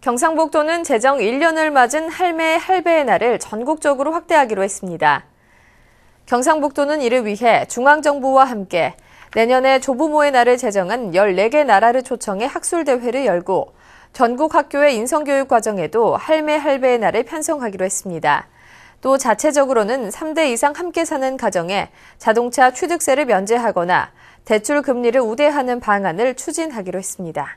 경상북도는 재정 1년을 맞은 할매, 의 할배의 날을 전국적으로 확대하기로 했습니다. 경상북도는 이를 위해 중앙정부와 함께 내년에 조부모의 날을 제정한 14개 나라를 초청해 학술대회를 열고 전국 학교의 인성교육 과정에도 할매, 할배의 날을 편성하기로 했습니다. 또 자체적으로는 3대 이상 함께 사는 가정에 자동차 취득세를 면제하거나 대출 금리를 우대하는 방안을 추진하기로 했습니다.